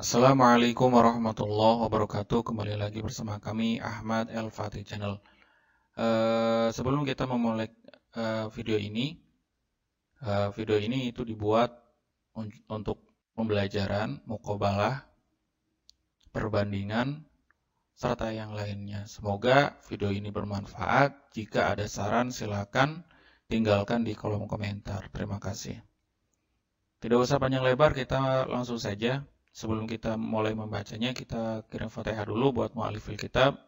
Assalamualaikum warahmatullahi wabarakatuh. Kembali lagi bersama kami Ahmad El Fatih Channel. Uh, sebelum kita memulai uh, video ini, uh, video ini itu dibuat un untuk pembelajaran mukobalah, perbandingan, serta yang lainnya. Semoga video ini bermanfaat. Jika ada saran silakan tinggalkan di kolom komentar. Terima kasih. Tidak usah panjang lebar, kita langsung saja sebelum kita mulai membacanya kita kirim fatihah dulu buat mu'alifil kitab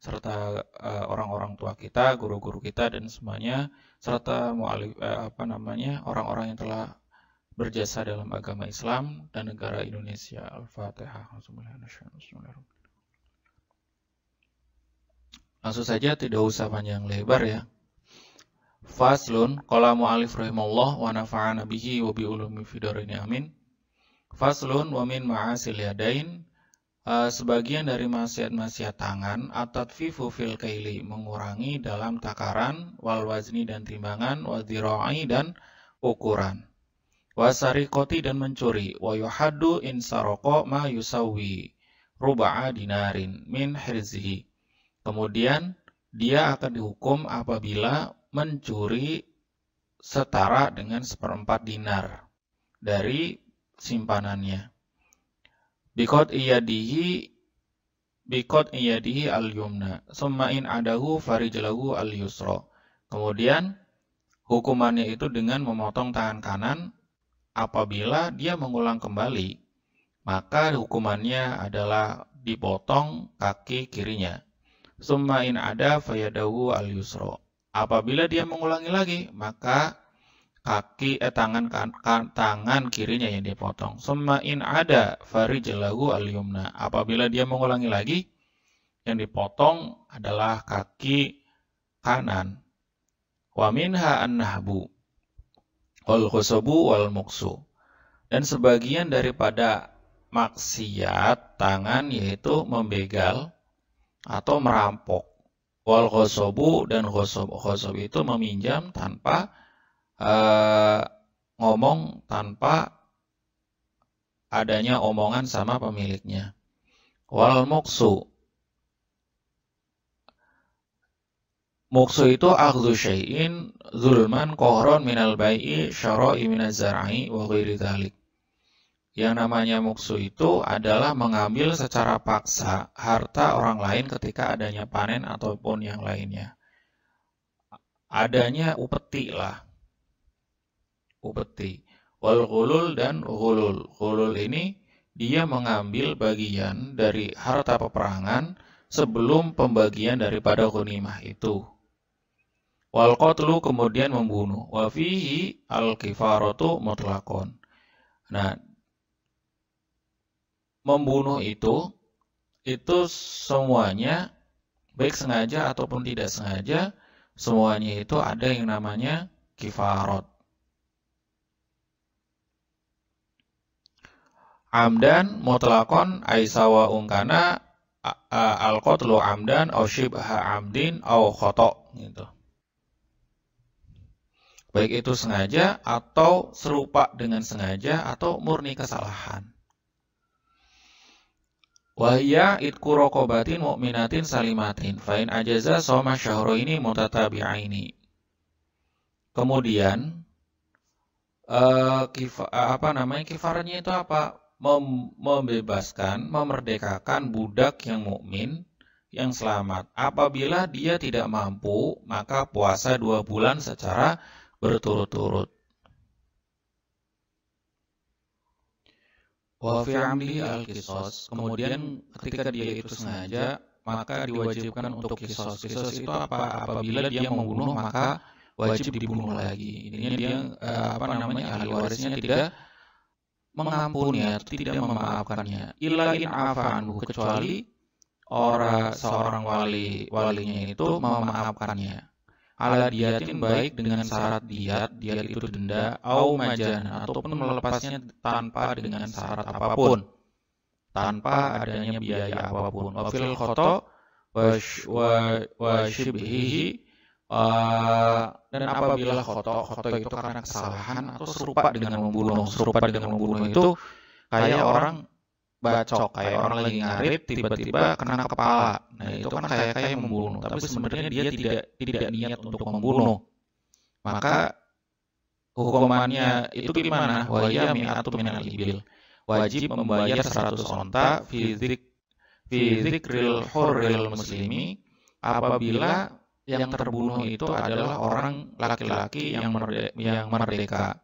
serta eh, orang-orang uh, tua kita, guru-guru kita dan semuanya serta mu'alif uh, apa namanya orang-orang yang telah berjasa dalam agama Islam dan negara Indonesia. Al-Fatihah. Langsung saja tidak usah panjang lebar ya. Faslun qala mu'alif rahimallah wa nafa'ana bihi wa bi ulumi fidaraini amin. Faslun wa min ma'asil yadain uh, sebagian dari maksiat-maksiat tangan atat fifu fil kaili mengurangi dalam takaran wal wazni dan timbangan wadiro'i dan ukuran wasarikoti dan mencuri wa yuhaddu in saroko ma yusawi ruba'a dinarin min hirzihi kemudian dia akan dihukum apabila mencuri setara dengan seperempat dinar dari simpanannya. Bikot iyadihi bikot iyadihi al-yumna, summa in adahu farijalahu al-yusra. Kemudian hukumannya itu dengan memotong tangan kanan apabila dia mengulang kembali, maka hukumannya adalah dipotong kaki kirinya. Summa in ada fayadahu al-yusra. Apabila dia mengulangi lagi, maka kaki eh, tangan kan, kan, tangan kirinya yang dipotong semakin Semain ada farijlahu jelagu Apabila dia mengulangi lagi, yang dipotong adalah kaki kanan. Wa minha an wal khusubu wal muksu. Dan sebagian daripada maksiat tangan yaitu membegal atau merampok. Wal khosobu dan khusub, khusub itu meminjam tanpa Eh, ngomong tanpa adanya omongan sama pemiliknya. Wal muksu. Muksu itu akhdhu syai'in zulman kohron minal bai'i syara'i minaz zar'i wa ghairi dzalik. Yang namanya muksu itu adalah mengambil secara paksa harta orang lain ketika adanya panen ataupun yang lainnya. Adanya upeti lah, upeti. Wal gulul dan hulul hulul ini dia mengambil bagian dari harta peperangan sebelum pembagian daripada ghanimah itu. Wal qatlu kemudian membunuh. Wa fihi al kifaratu mutlakon. Nah, membunuh itu itu semuanya baik sengaja ataupun tidak sengaja semuanya itu ada yang namanya kifarot amdan mutlakon aisawa ungkana al amdan au syibha amdin au khoto gitu. Baik itu sengaja atau serupa dengan sengaja atau murni kesalahan. Wahya itku rokobatin mu'minatin salimatin Fain ajaza soma syahro ini mutatabi'aini Kemudian uh, kif, apa namanya kifarnya itu apa mem membebaskan, memerdekakan budak yang mukmin yang selamat. Apabila dia tidak mampu, maka puasa dua bulan secara berturut-turut. Wahfi' al kisos. Kemudian ketika dia itu sengaja, maka diwajibkan untuk kisos. Kisos itu apa? Apabila dia membunuh, maka wajib dibunuh lagi. Ini dia eh, apa namanya ahli warisnya tidak mengampuninya, tidak memaafkannya. Ilain afanu kecuali orang seorang wali walinya itu memaafkannya. Ala diatin baik dengan syarat diat, diat itu denda, au majan ataupun melepasnya tanpa dengan syarat apapun. Tanpa adanya biaya apapun. Wafil khoto wa, wa, wa shibhihi Uh, dan apabila khoto, khoto itu karena kesalahan atau serupa dengan membunuh, serupa dengan membunuh itu kayak orang bacok, kayak orang lagi ngarit tiba-tiba kena kepala. Nah itu kan kayak kayak membunuh, tapi sebenarnya dia tidak tidak niat untuk membunuh. Maka hukumannya itu gimana? Wajib mi'atu minat ibil. Wajib membayar 100 onta fizik real horil muslimi apabila yang terbunuh itu adalah orang laki-laki yang merdeka, yang merdeka.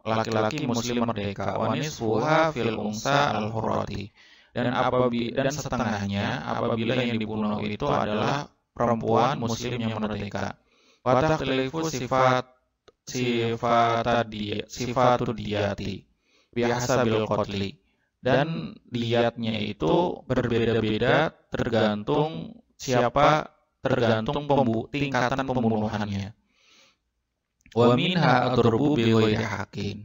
Laki-laki muslim merdeka. Wanis fuha fil unsa al hurati. Dan apabila dan setengahnya apabila yang dibunuh itu adalah perempuan muslim yang merdeka. Watak Fatakhlifu sifat sifat tadi sifat diati biasa bil kotli. Dan diatnya itu berbeda-beda tergantung siapa tergantung pembu tingkatan pembunuhannya. Wa minha adrubu bi hakin.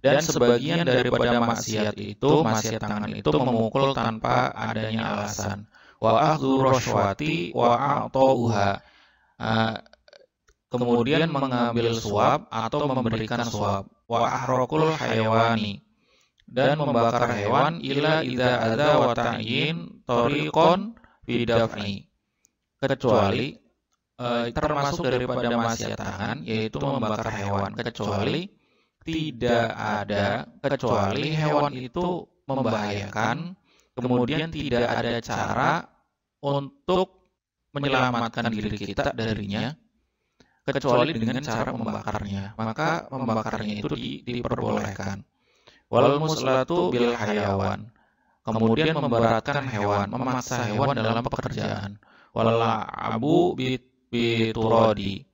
Dan sebagian daripada maksiat itu, maksiat tangan itu memukul tanpa adanya alasan. Wa akhdhu rashwati wa a'tauha. Ah, kemudian mengambil suap atau memberikan suap. Wa ahrokul hayawani dan membakar hewan ila idza adza wa ta'yin tariqon kecuali eh, eh termasuk daripada maksiat yaitu membakar hewan kecuali tidak ada kecuali hewan itu membahayakan kemudian tidak ada cara untuk menyelamatkan diri kita darinya kecuali dengan cara membakarnya maka membakarnya itu di, diperbolehkan walal muslatu bil hayawan kemudian memberatkan hewan memaksa hewan dalam pekerjaan wala abu biturodi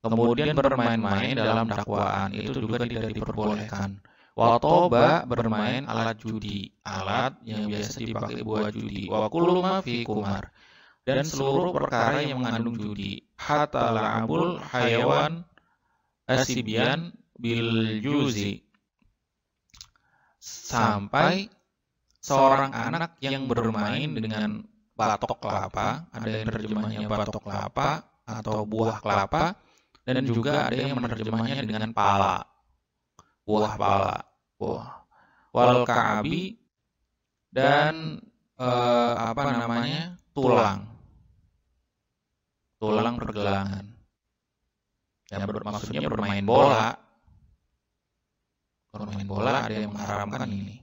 kemudian bermain-main dalam dakwaan itu juga tidak diperbolehkan Watoba bermain alat judi, alat yang biasa dipakai buat judi. Wakuluma fi kumar dan seluruh perkara yang mengandung judi. Hatta la'abul hayawan asibian bil juzi. Sampai seorang anak yang bermain dengan batok kelapa, ada yang menerjemahnya batok kelapa atau buah kelapa, dan juga ada yang menerjemahnya dengan pala, buah pala, buah. Wal kabi dan eh, apa namanya tulang, tulang pergelangan. Yang ber, maksudnya bermain bola, bermain bola ada yang mengharamkan ini.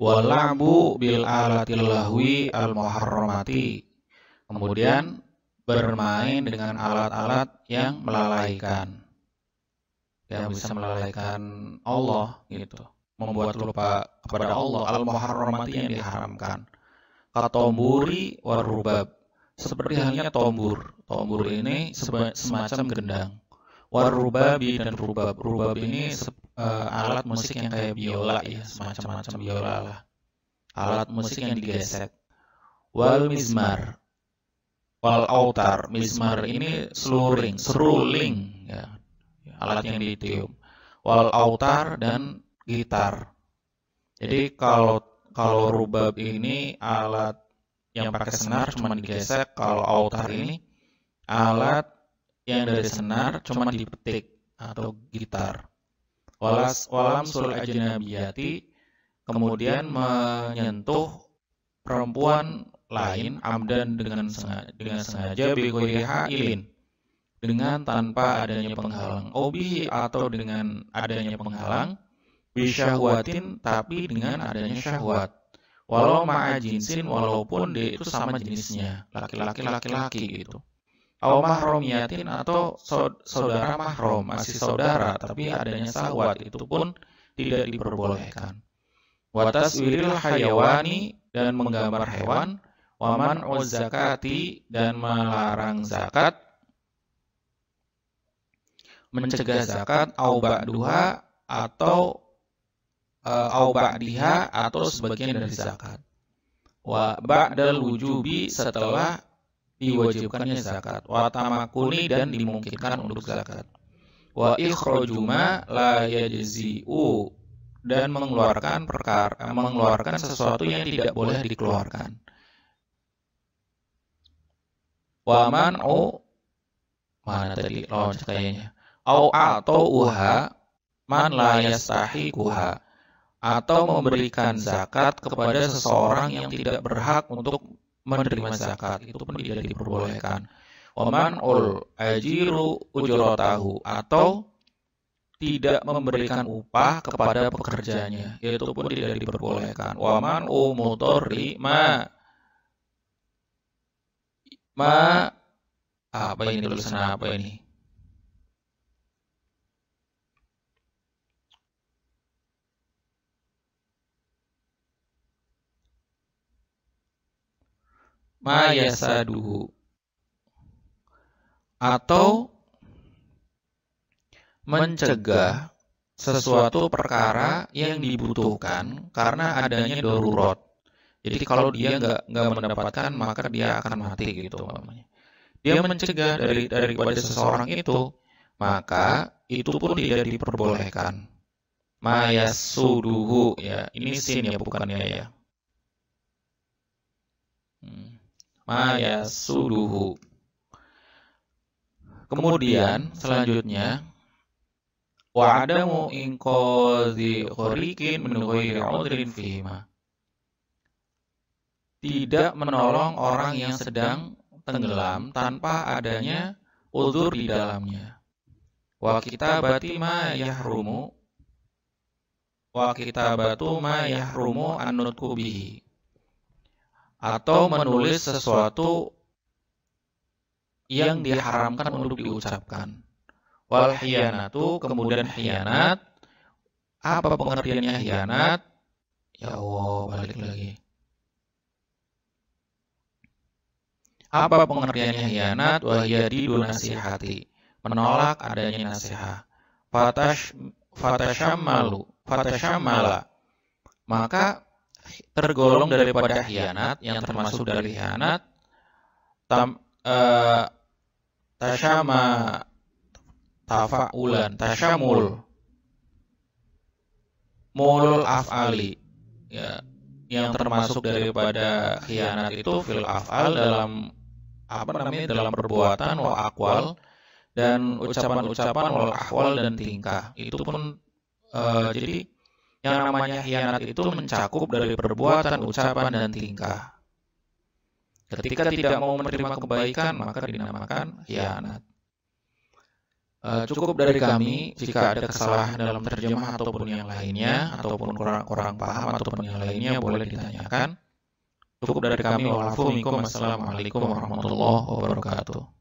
walambu bil alatil lahwi al muharramati. Kemudian bermain dengan alat-alat yang melalaikan. Yang bisa melalaikan Allah gitu. Membuat lupa kepada Allah al muharramati yang diharamkan. tomburi, warubab. Seperti halnya tombur. Tombur ini semacam gendang. Warubabi dan rubab. Rubab ini uh, alat musik yang kayak biola ya, semacam-macam biola lah. Alat musik yang digesek. Wal mizmar, wal autar, mizmar ini seluring, seruling ya. Alat yang ditiup. Wal autar dan gitar. Jadi kalau kalau rubab ini alat yang pakai senar cuma digesek, kalau autar ini alat yang dari senar cuma dipetik atau gitar walas walam sul ajnabiyati kemudian menyentuh perempuan lain amdan dengan sengaja, dengan sengaja bikulliha ilin dengan tanpa adanya penghalang obi oh, atau dengan adanya penghalang bisyahwatin tapi dengan adanya syahwat walau maajinsin, walaupun dia itu sama jenisnya laki-laki laki-laki gitu Au mahrom atau saudara mahrom, masih saudara, tapi adanya sahwat itu pun tidak diperbolehkan. Watas wiril hayawani dan menggambar hewan, waman zakati dan melarang zakat, mencegah zakat, aubak duha atau uh, eh, aubak diha atau sebagian dari zakat. Wa ba'dal wujubi setelah diwajibkannya zakat wa tamakuni dan dimungkinkan untuk zakat wa ikhrojuma la yajzi'u dan mengeluarkan perkara mengeluarkan sesuatu yang tidak boleh dikeluarkan wa man'u mana tadi lawan kayaknya au atau uha man la yastahiquha atau memberikan zakat kepada seseorang yang tidak berhak untuk menerima zakat itu pun tidak diperbolehkan. Waman ul ajiru ujrotahu atau tidak memberikan upah kepada pekerjanya, itu pun tidak diperbolehkan. Waman umutori motori ma ma apa ini tulisan apa ini? mayasaduhu atau mencegah sesuatu perkara yang dibutuhkan karena adanya darurat. Jadi kalau dia nggak nggak mendapatkan maka dia akan mati gitu namanya. Dia mencegah dari daripada seseorang itu maka itu pun tidak diperbolehkan. Mayasuduhu ya ini sin ya bukannya ya. Hmm suduhu. Kemudian selanjutnya wa adamu inqazi khariqin min ghairi udrin fihima. Tidak menolong orang yang sedang tenggelam tanpa adanya uzur di dalamnya. Wa kitabati ma yahrumu wa kitabatu ma yahrumu anutku bihi atau menulis sesuatu yang diharamkan untuk diucapkan. Wal hiyanatu, kemudian hianat. Apa pengertiannya hianat? Ya Allah, balik lagi. Apa pengertiannya hianat? Wahyadi nasihati. Menolak adanya nasihat. Fatash, fatashamalu. Fatashamala. Maka tergolong daripada hianat yang termasuk dari hianat tam uh, tasyama tafaulan tasyamul mul afali ya yang termasuk daripada khianat itu fil afal dalam apa namanya dalam perbuatan wa akwal dan ucapan-ucapan wal ahwal dan tingkah itu pun eh, jadi yang namanya hianat itu mencakup dari perbuatan, ucapan, dan tingkah. Ketika tidak mau menerima kebaikan, maka dinamakan hianat. E, cukup dari kami jika ada kesalahan dalam terjemah ataupun yang lainnya ataupun kurang-kurang paham ataupun yang lainnya boleh ditanyakan. Cukup dari kami. Wa'alaikumsalam warahmatullahi wabarakatuh.